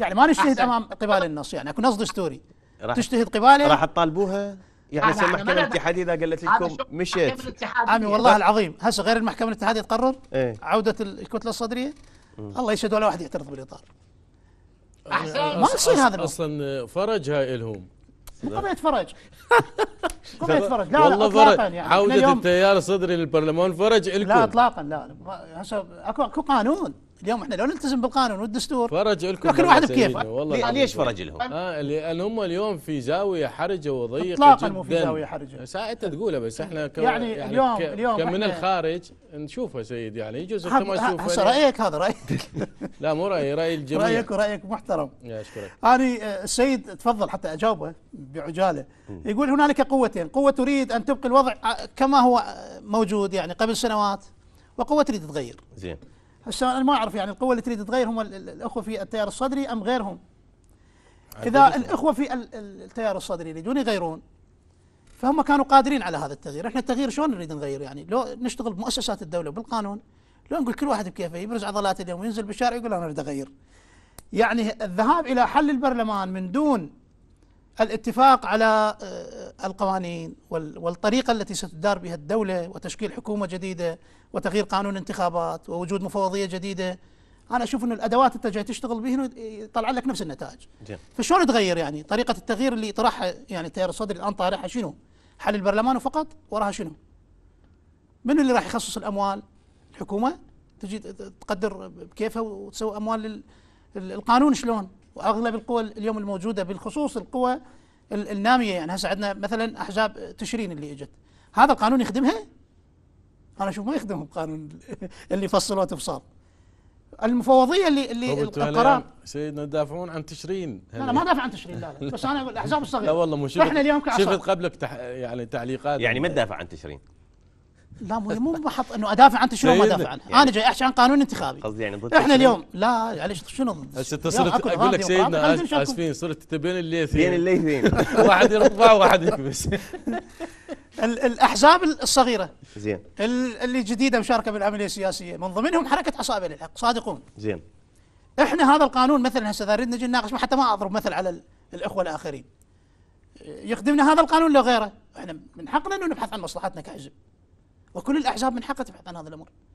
يعني ما نجتهد امام قبال النص يعني اكو نص دستوري تجتهد قباله راح تطالبوها يعني هسه المحكمه الاتحاديه اذا قالت لكم مشيت عمي والله العظيم هسه غير المحكمه الاتحاديه تقرر ايه؟ عوده الكتله الصدريه مم. الله يشهد ولا واحد يعترض بالاطار ما يصير هذا اصلا فرج هاي الهم قضية فرج قضية فرج لا والله فرج يعني عودة التيار الصدري للبرلمان فرج الكم لا اطلاقا لا هسه اكو اكو قانون اليوم احنا لو نلتزم بالقانون والدستور فرج لكم كل واحد بكيفه والله ليش فرج لهم؟ آه لان هم اليوم في زاويه حرجه وضيقه اطلاقا مو في زاويه حرجه انت تقولها بس احنا ك يعني, يعني اليوم ك اليوم كم من الخارج نشوفه سيد يعني يجوز انت ما تشوفه هسه رايك هذا رايك لا مو رايي راي الجميع رايك ورايك محترم اشكرك انا آه، السيد تفضل حتى اجاوبه بعجاله يقول هنالك قوتين قوه تريد ان تبقي الوضع آه، كما هو آه، موجود يعني قبل سنوات وقوه تريد تغير زين هسه انا ما اعرف يعني القوه اللي تريد تغير هم الاخوه في التيار الصدري ام غيرهم اذا الاخوه في التيار الصدري يريدون يغيرون فهم كانوا قادرين على هذا التغيير احنا التغيير شلون نريد نغير يعني لو نشتغل بمؤسسات الدوله بالقانون لو نقول كل واحد بكيفه يبرز عضلاته اليوم وينزل بالشارع يقول انا اريد اغير يعني الذهاب الى حل البرلمان من دون الاتفاق على آه، القوانين والطريقة التي ستدار بها الدولة وتشكيل حكومة جديدة وتغيير قانون الانتخابات ووجود مفوضية جديدة أنا أشوف أن الأدوات أنت جاي تشتغل به يطلع لك نفس النتائج فشلون تغير يعني طريقة التغيير اللي طرحها يعني التيار الصدري الآن طارحها شنو حل البرلمان فقط وراها شنو من اللي راح يخصص الأموال الحكومة تجي تقدر بكيفها وتسوي أموال القانون شلون واغلب القوى اليوم الموجوده بالخصوص القوى الناميه يعني هسه عندنا مثلا احزاب تشرين اللي اجت هذا القانون يخدمها؟ انا اشوف ما يخدمهم القانون اللي فصلوا تفصال المفوضيه اللي اللي القرار سيدنا تدافعون عن تشرين لا, لا ما دافع عن تشرين لا لا بس انا الاحزاب الصغيره لا والله مو شفت احنا اليوم كعصر شفت قبلك تح يعني تعليقات يعني ما تدافع عن تشرين لا مو مو بحط انه ادافع عن شنو ما إيه، ادافع عنها يعني انا جاي احكي عن قانون انتخابي قصدي يعني ضد احنا اليوم لا معلش شنو هسه انت صرت اقول لك سيدنا اسفين صرت بين الليثين بين الليثين واحد يرفع وواحد يكبس الاحزاب الصغيره زين اللي جديده مشاركه بالعمليه السياسيه من ضمنهم حركه عصابه للحق صادقون زين احنا هذا القانون مثلا هسه اذا نريد نجي نناقش حتى ما اضرب مثل على الاخوه الاخرين يخدمنا هذا القانون لو غيره احنا من حقنا انه نبحث عن مصلحتنا كحزب وكل الأحزاب من حقها تبحث عن هذه الأمور